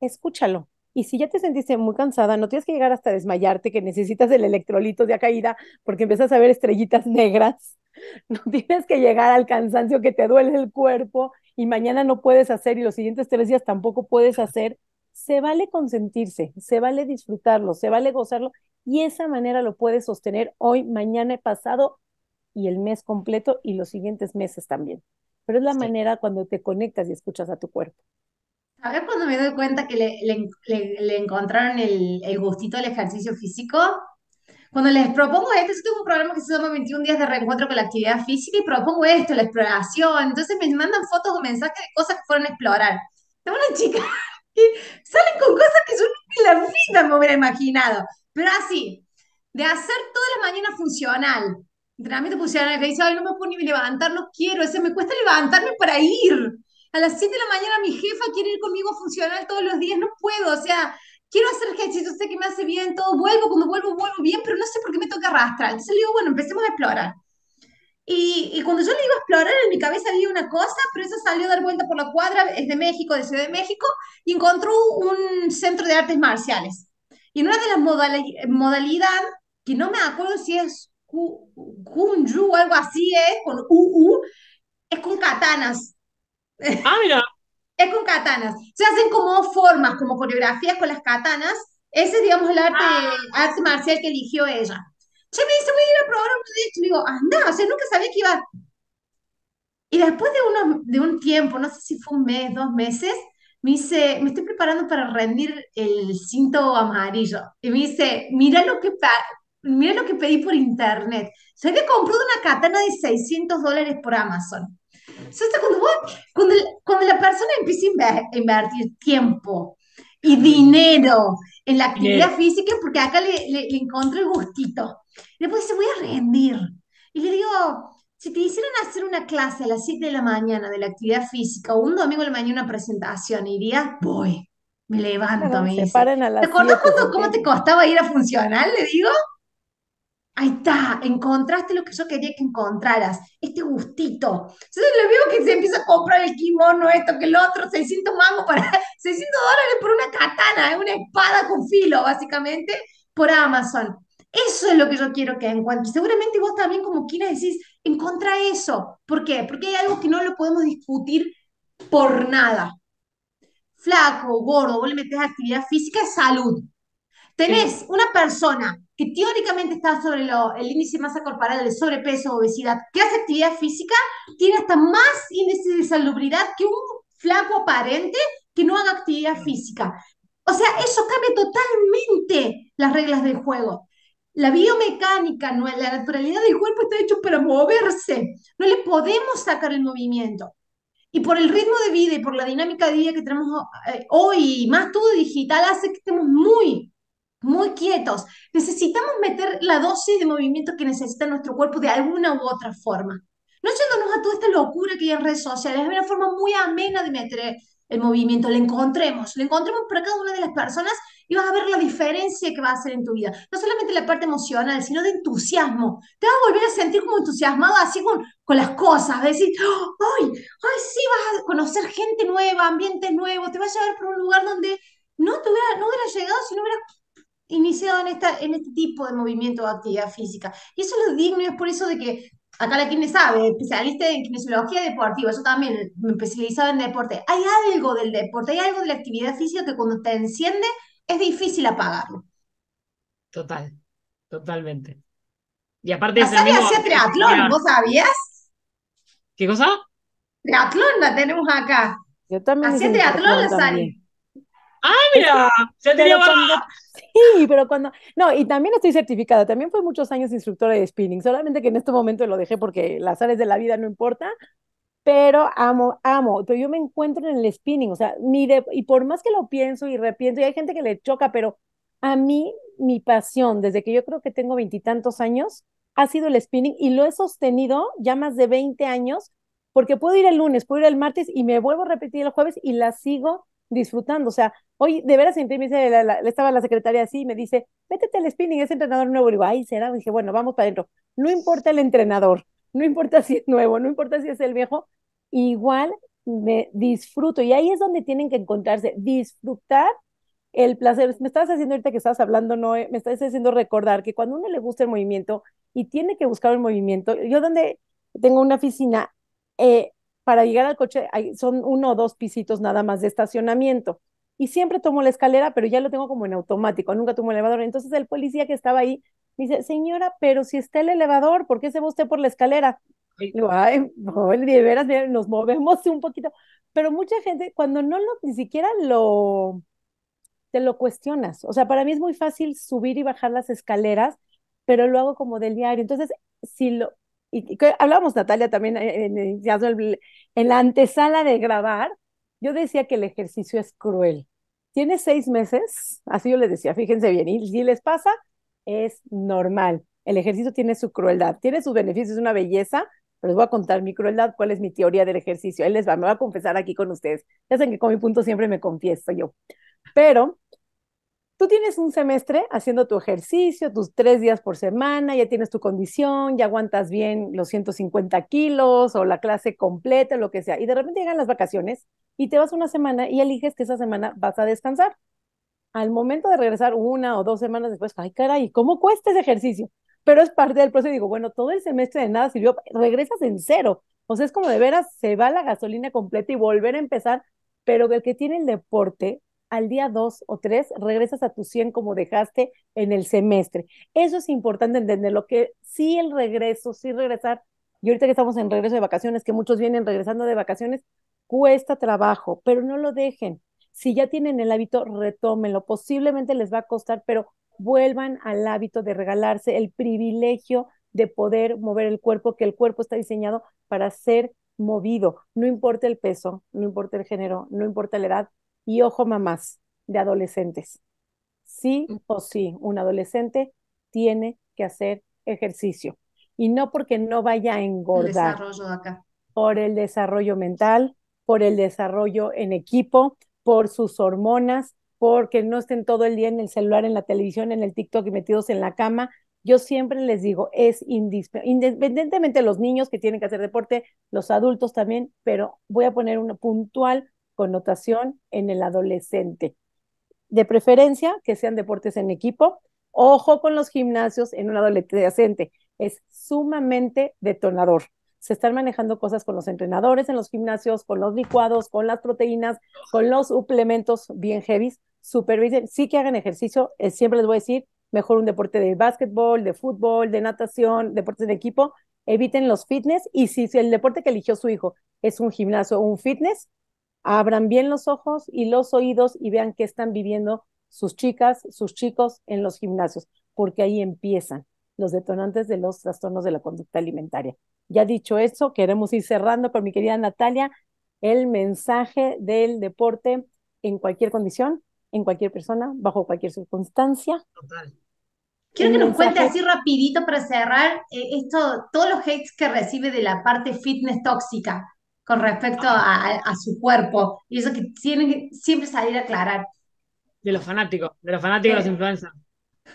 escúchalo. Y si ya te sentiste muy cansada, no tienes que llegar hasta desmayarte, que necesitas el electrolito de caída porque empiezas a ver estrellitas negras. No tienes que llegar al cansancio que te duele el cuerpo y mañana no puedes hacer y los siguientes tres días tampoco puedes hacer. Se vale consentirse, se vale disfrutarlo, se vale gozarlo y esa manera lo puedes sostener hoy, mañana, pasado y el mes completo y los siguientes meses también. Pero es la manera cuando te conectas y escuchas a tu cuerpo ver cuando me doy cuenta que le, encontraron el, gustito del ejercicio físico? Cuando les propongo esto, yo tengo un programa que se llama 21 días de reencuentro con la actividad física y propongo esto, la exploración. Entonces me mandan fotos o mensajes de cosas que fueron a explorar. Tengo una chica que salen con cosas que yo nunca en la vida me hubiera imaginado. Pero así, de hacer toda la mañana funcional, entrenamiento funcional, que dice, ay, no me puedo ni levantar, no quiero, ese me cuesta levantarme para ir a las 7 de la mañana mi jefa quiere ir conmigo a funcionar todos los días, no puedo, o sea, quiero hacer ejercicio, sé que me hace bien, todo, vuelvo, cuando vuelvo, vuelvo bien, pero no sé por qué me toca arrastrar. Entonces le digo, bueno, empecemos a explorar. Y, cuando yo le digo explorar, en mi cabeza había una cosa, pero eso salió a dar vuelta por la cuadra, es de México, de Ciudad de México, y encontró un centro de artes marciales. Y en una de las modalidades, que no me acuerdo si es Kung o algo así, es con UU, es con katanas. Ah, mira. es con katanas. Se hacen como formas, como coreografías con las katanas. Ese es, digamos, el ah. arte, marcial que eligió ella. Ya me dice, voy a ir a probar un de digo, anda, o sea, nunca sabía que iba. Y después de, unos, de un tiempo, no sé si fue un mes, dos meses, me dice, me estoy preparando para rendir el cinto amarillo. Y me dice, mira lo que, mira lo que pedí por internet. Se había comprado una katana de 600 dólares por Amazon cuando, la persona empieza a invertir tiempo y dinero en la actividad física, porque acá le, le, el gustito, después se voy a rendir. Y le digo, si te hicieran hacer una clase a las 7 de la mañana de la actividad física o un domingo de la mañana una presentación, iría, voy, me levanto, me dice. ¿Te acuerdas cómo te costaba ir a funcional? Le digo ahí está, encontraste lo que yo quería que encontraras, este gustito. Entonces lo veo que se empieza a comprar el kimono, esto que el otro, 600 mangos para, 600 dólares por una katana, es eh, una espada con filo, básicamente, por Amazon. Eso es lo que yo quiero que encuentres. Seguramente vos también como quieras decís, contra eso. ¿Por qué? Porque hay algo que no lo podemos discutir por nada. Flaco, gordo, vos le metés actividad física, salud. Tenés una persona que teóricamente está sobre el índice de masa corporal de sobrepeso, obesidad, que hace actividad física, tiene hasta más índice de salubridad que un flaco aparente que no haga actividad mm. física. O sea, eso cambia totalmente las reglas del juego. La biomecánica, la naturalidad del cuerpo está hecho para moverse. No le podemos sacar el movimiento. Y por el ritmo de vida y por la dinámica de vida que tenemos eh, hoy, más todo digital, hace que estemos muy muy quietos. Necesitamos meter la dosis de movimiento que necesita nuestro cuerpo de alguna u otra forma. No echándonos a toda esta locura que hay en redes sociales, es una forma muy amena de meter el movimiento, le encontremos, le encontremos para cada una de las personas y vas a ver la diferencia que va a hacer en tu vida. No solamente la parte emocional, sino de entusiasmo. Te vas a volver a sentir como entusiasmado así con, con las cosas, decir, oh, ¡ay! ¡Ay, sí! Vas a conocer gente nueva, ambientes nuevos, te vas a llevar por un lugar donde no, te hubiera, no hubiera llegado si no hubieras iniciado en, esta, en este tipo de movimiento de actividad física. Y eso es lo digno, es por eso de que acá la quien sabe, especialista en kinesiología deportiva, yo también me especializaba en deporte. Hay algo del deporte, hay algo de la actividad física que cuando te enciende es difícil apagarlo. Total, totalmente. Y aparte ¿Sabes hacía triatlón, ¿vos sabías? ¿Qué cosa? Triatlón la tenemos acá. Yo también. Hacía triatlón la Sari. ¡Ah, mira! Ya tenía Sí, pero cuando... No, y también estoy certificada, también fui muchos años instructora de spinning, solamente que en este momento lo dejé porque las áreas de la vida no importa, pero amo, amo, pero yo me encuentro en el spinning, o sea, mi y por más que lo pienso y repienso, y hay gente que le choca, pero a mí, mi pasión, desde que yo creo que tengo veintitantos años, ha sido el spinning y lo he sostenido ya más de 20 años, porque puedo ir el lunes, puedo ir el martes y me vuelvo a repetir el jueves y la sigo disfrutando. O sea, hoy de veras siempre me dice, la, estaba la secretaria así me dice, métete al spinning, es entrenador nuevo. y digo, y será. dije, bueno, vamos para adentro. No importa el entrenador, no importa si es nuevo, no importa si es el viejo, igual me disfruto. Y ahí es donde tienen que encontrarse, disfrutar el placer. Me estabas haciendo ahorita que estabas hablando, no me estás haciendo recordar que cuando uno le gusta el movimiento y tiene que buscar el movimiento, yo donde tengo una oficina, eh, para llegar al coche hay, son uno o dos pisitos nada más de estacionamiento. Y siempre tomo la escalera, pero ya lo tengo como en automático, nunca tomo el elevador. Entonces el policía que estaba ahí dice, señora, pero si está el elevador, ¿por qué se va usted por la escalera? Y digo, ay, de veras, nos movemos un poquito. Pero mucha gente, cuando no lo, ni siquiera lo, te lo cuestionas. O sea, para mí es muy fácil subir y bajar las escaleras, pero lo hago como del diario. Entonces, si lo, y hablábamos Natalia también eh, eh, en, la antesala de grabar, yo decía que el ejercicio es cruel. Tiene seis meses, así yo les decía, fíjense bien, y si les pasa, es normal. El ejercicio tiene su crueldad, tiene sus beneficios, una belleza, pero les voy a contar mi crueldad, cuál es mi teoría del ejercicio. Él les va, me va a confesar aquí con ustedes. Ya saben que con mi punto siempre me confieso yo. Pero tú tienes un semestre haciendo tu ejercicio, tus tres días por semana, ya tienes tu condición, ya aguantas bien los 150 kilos o la clase completa, lo que sea, y de repente llegan las vacaciones y te vas una semana y eliges que esa semana vas a descansar. Al momento de regresar una o dos semanas después, ay caray, ¿cómo cuesta ese ejercicio? Pero es parte del proceso. Digo, bueno, todo el semestre de nada sirvió, regresas en cero. O sea, es como de veras, se va la gasolina completa y volver a empezar. Pero el que tiene el deporte al día dos o tres regresas a tu 100 como dejaste en el semestre. Eso es importante entenderlo, que sí el regreso, si regresar, y ahorita que estamos en regreso de vacaciones, que muchos vienen regresando de vacaciones, cuesta trabajo, pero no lo dejen. Si ya tienen el hábito, retómenlo. Posiblemente les va a costar, pero vuelvan al hábito de regalarse el privilegio de poder mover el cuerpo, que el cuerpo está diseñado para ser movido. No importa el peso, no importa el género, no importa la edad, y ojo, mamás de adolescentes. Sí mm. o sí, un adolescente tiene que hacer ejercicio. Y no porque no vaya a engordar. Por el desarrollo mental, por el desarrollo en equipo, por sus hormonas, porque no estén todo el día en el celular, en la televisión, en el TikTok y metidos en la cama. Yo siempre les digo, es independientemente de los niños que tienen que hacer deporte, los adultos también, pero voy a poner una puntual connotación en el adolescente. De preferencia que sean deportes en equipo. Ojo con los gimnasios en un adolescente. Es sumamente detonador. Se están manejando cosas con los entrenadores en los gimnasios, con los licuados, con las proteínas, con los suplementos bien heavy. Supervisen, sí que hagan ejercicio. Eh, siempre les voy a decir, mejor un deporte de básquetbol, de fútbol, de natación, deportes de equipo, eviten los fitness y si el deporte que eligió su hijo es un gimnasio o un fitness, abran bien los ojos y los oídos y vean qué están viviendo sus chicas, sus chicos en los gimnasios, porque ahí empiezan los detonantes de los trastornos de la conducta alimentaria. Ya dicho eso, queremos ir cerrando con mi querida Natalia el mensaje del deporte en cualquier condición, en cualquier persona, bajo cualquier circunstancia. Total. Quiero que nos cuente así rapidito para cerrar eh, esto, todos los hates que recibe de la parte fitness tóxica respecto a, su cuerpo. Y eso que tienen que siempre salir a aclarar. De los fanáticos, de los fanáticos de los influencers.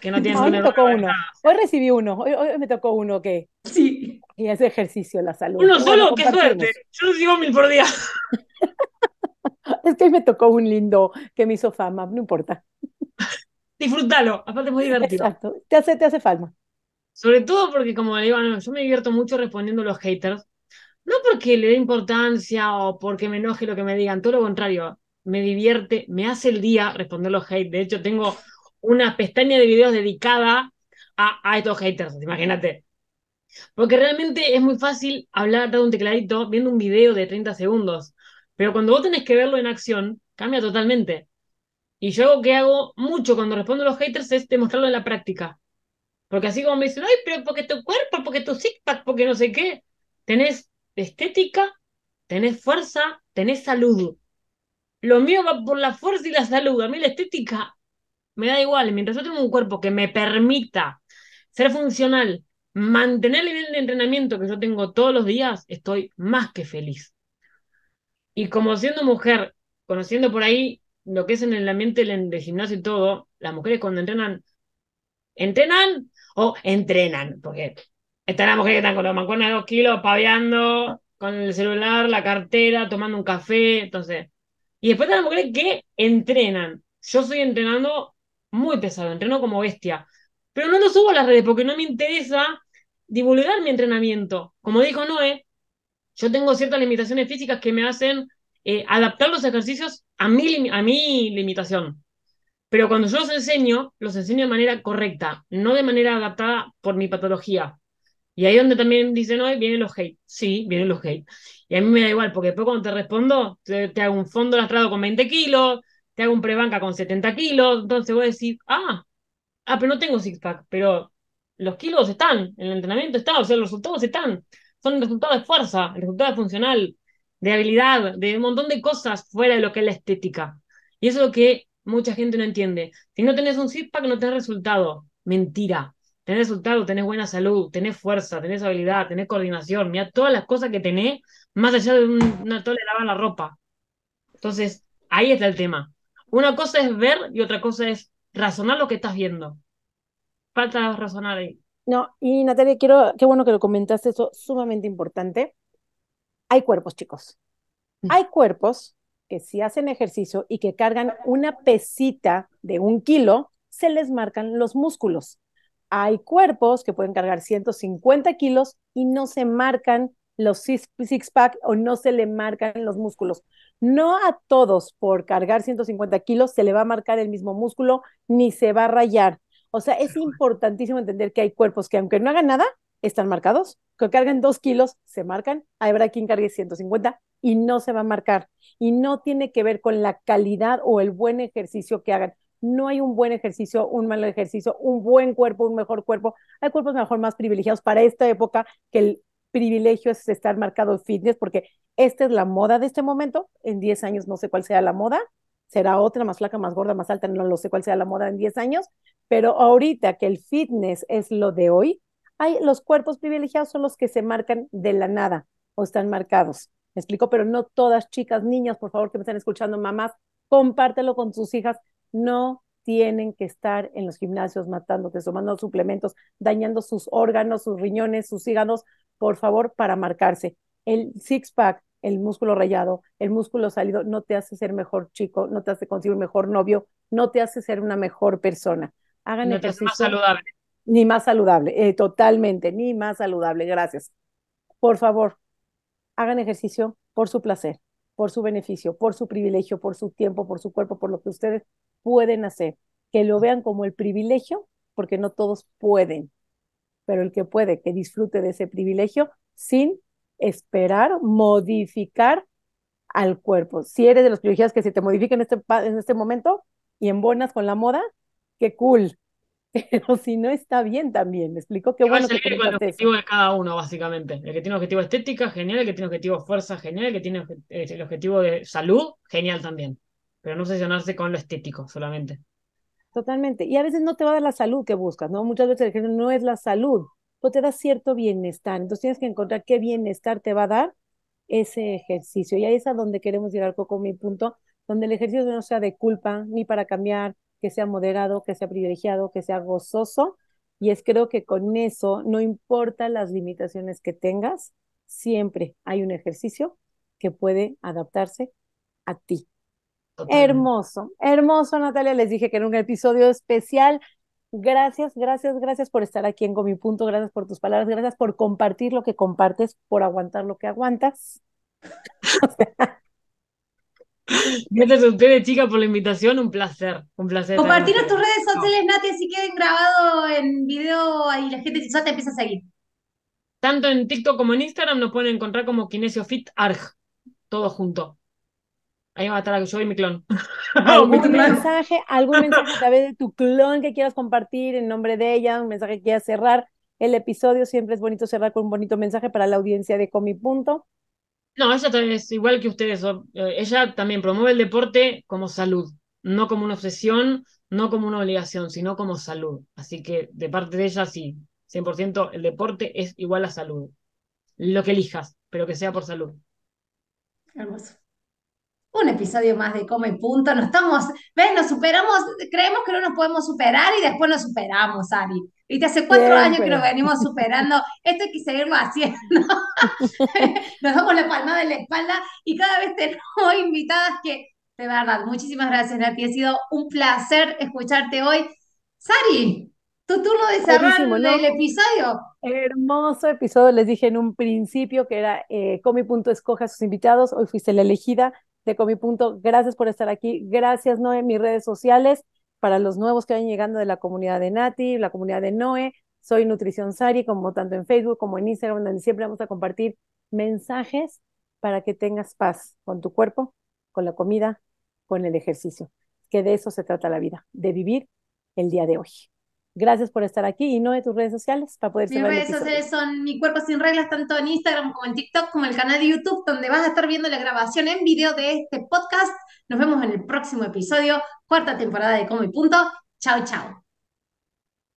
Que no hoy recibí uno. Hoy, me tocó uno que. Sí. Y hace ejercicio la salud. Uno solo, qué suerte. Yo recibo mil por día. es que hoy me tocó un lindo que me hizo fama, no importa. Disfrútalo, aparte es muy divertido. Exacto. Te hace, te hace fama. Sobre todo porque, como le digo, yo me divierto mucho respondiendo a los haters no porque le dé importancia o porque me enoje lo que me digan, todo lo contrario, me divierte, me hace el día responder los hate. De hecho, tengo una pestaña de videos dedicada a, estos haters, imagínate. Porque realmente es muy fácil hablar de un tecladito viendo un video de 30 segundos, pero cuando vos tenés que verlo en acción, cambia totalmente. Y yo algo que hago mucho cuando respondo a los haters es demostrarlo en la práctica. Porque así como me dicen, ay, pero porque tu cuerpo, porque tu six pack, porque no sé qué, tenés estética, tenés fuerza, tenés salud. Lo mío va por la fuerza y la salud. A mí la estética me da igual. Mientras yo tengo un cuerpo que me permita ser funcional, mantener el nivel de entrenamiento que yo tengo todos los días, estoy más que feliz. Y como siendo mujer, conociendo por ahí lo que es en el ambiente de gimnasio y todo, las mujeres cuando entrenan, entrenan o entrenan, porque Está la mujer que está con los mancuernos de dos kilos, paviando con el celular, la cartera, tomando un café, entonces. Y después están las mujeres que entrenan. Yo estoy entrenando muy pesado, entreno como bestia. Pero no lo subo a las redes porque no me interesa divulgar mi entrenamiento. Como dijo Noé, yo tengo ciertas limitaciones físicas que me hacen eh, adaptar los ejercicios a mi, a mi limitación. Pero cuando yo los enseño, los enseño de manera correcta, no de manera adaptada por mi patología. Y ahí donde también dicen hoy, vienen los hate. Sí, vienen los hate. Y a mí me da igual, porque después cuando te respondo, te, hago un fondo lastrado con 20 kilos, te hago un prebanca con 70 kilos, entonces voy a decir, ah, ah, pero no tengo six-pack, pero los kilos están, el entrenamiento está, o sea, los resultados están. Son resultados de fuerza, el resultado funcional, de habilidad, de un montón de cosas fuera de lo que es la estética. Y eso es lo que mucha gente no entiende. Si no tenés un six-pack, no tenés resultado. Mentira tenés resultado, tenés buena salud, tenés fuerza, tenés habilidad, tenés coordinación, mira todas las cosas que tenés, más allá de un, una de la ropa. Entonces, ahí está el tema. Una cosa es ver y otra cosa es razonar lo que estás viendo. Falta razonar ahí. No, y Natalia, quiero, qué bueno que lo comentaste, eso sumamente importante. Hay cuerpos, chicos. Mm. Hay cuerpos que si hacen ejercicio y que cargan una pesita de un kilo, se les marcan los músculos. Hay cuerpos que pueden cargar 150 kilos y no se marcan los six-pack o no se le marcan los músculos. No a todos por cargar 150 kilos se le va a marcar el mismo músculo ni se va a rayar. O sea, es importantísimo entender que hay cuerpos que aunque no hagan nada, están marcados, que carguen dos kilos, se marcan, habrá quien cargue 150 y no se va a marcar. Y no tiene que ver con la calidad o el buen ejercicio que hagan no hay un buen ejercicio, un mal ejercicio, un buen cuerpo, un mejor cuerpo. Hay cuerpos mejor más privilegiados para esta época que el privilegio es estar marcado fitness porque esta es la moda de este momento. En 10 años no sé cuál sea la moda. Será otra más flaca, más gorda, más alta, no lo sé cuál sea la moda en 10 años, pero ahorita que el fitness es lo de hoy, hay los cuerpos privilegiados son los que se marcan de la nada o están marcados. Me explico, pero no todas chicas, niñas, por favor, que me están escuchando, mamás, compártelo con sus hijas no tienen que estar en los gimnasios matándote, tomando suplementos, dañando sus órganos, sus riñones, sus hígados, por favor, para marcarse. El six-pack, el músculo rayado, el músculo salido, no te hace ser mejor chico, no te hace conseguir un mejor novio, no te hace ser una mejor persona. Hagan ejercicio. más saludable. Ni más saludable, eh, totalmente, ni más saludable, gracias. Por favor, hagan ejercicio por su placer, por su beneficio, por su privilegio, por su tiempo, por su cuerpo, por lo que ustedes pueden hacer, que lo vean como el privilegio, porque no todos pueden, pero el que puede, que disfrute de ese privilegio sin esperar modificar al cuerpo. Si eres de los privilegiados que se te modifiquen este en este, momento y en buenas con la moda, qué cool. Pero si no está bien también, me explico que bueno. Que el objetivo de cada uno, básicamente. El que tiene objetivo estética, genial. El que tiene objetivo fuerza, genial. El que tiene eh, el objetivo de salud, genial también pero no sesionarse con lo estético solamente. Totalmente. Y a veces no te va a dar la salud que buscas, ¿no? Muchas veces el ejercicio no es la salud, pero te da cierto bienestar. Entonces tienes que encontrar qué bienestar te va a dar ese ejercicio. Y ahí es a donde queremos llegar, Coco, mi punto, donde el ejercicio no sea de culpa ni para cambiar, que sea moderado, que sea privilegiado, que sea gozoso. Y es creo que con eso, no importa las limitaciones que tengas, siempre hay un ejercicio que puede adaptarse a ti. Hermoso, hermoso Natalia. Les dije que era un episodio especial. Gracias, gracias, gracias por estar aquí en Gomi Punto. Gracias por tus palabras. Gracias por compartir lo que compartes, por aguantar lo que aguantas. Gracias a ustedes, chicas, por la invitación. Un placer. Un placer. compartir tus redes sociales, Nati, así queden grabados en video y la gente si ya te empieza a seguir. Tanto en TikTok como en Instagram nos pueden encontrar como KinesioFitArg. Todo junto. Ahí va a estar, soy mi clon. ¿Algún mensaje, algún a través de tu clon que quieras compartir en nombre de ella, un mensaje que quieras cerrar el episodio? Siempre es bonito cerrar con un bonito mensaje para la audiencia de Comi No, ella también es igual que ustedes. Eh, ella también promueve el deporte como salud, no como una obsesión, no como una obligación, sino como salud. Así que de parte de ella, sí, 100% el deporte es igual a salud. Lo que elijas, pero que sea por salud. Hermoso un episodio más de Come Punto. nos estamos, ves, nos superamos, creemos que no nos podemos superar y después nos superamos, y te hace cuatro años que nos venimos superando. Esto hay que seguirlo haciendo. nos damos la palmada en la espalda y cada vez tenemos invitadas que, de verdad, muchísimas gracias, Nati. Ha sido un placer escucharte hoy. Sari, tu turno de cerrar el episodio. Hermoso episodio, les dije en un principio que era eh, Punto Escoge a sus invitados. Hoy fuiste la elegida de punto. Gracias por estar aquí. Gracias, Noé. Mis redes sociales para los nuevos que vayan llegando de la comunidad de Nati, la comunidad de Noé. Soy Nutrición Sari, como tanto en Facebook como en Instagram, donde siempre vamos a compartir mensajes para que tengas paz con tu cuerpo, con la comida, con el ejercicio. Que de eso se trata la vida, de vivir el día de hoy. Gracias por estar aquí y no de tus redes sociales para poder Mis redes sociales son Mi Cuerpo Sin Reglas, tanto en Instagram como en TikTok, como en el canal de YouTube, donde vas a estar viendo la grabación en video de este podcast. Nos vemos en el próximo episodio, cuarta temporada de Como y Punto. Chao, chao.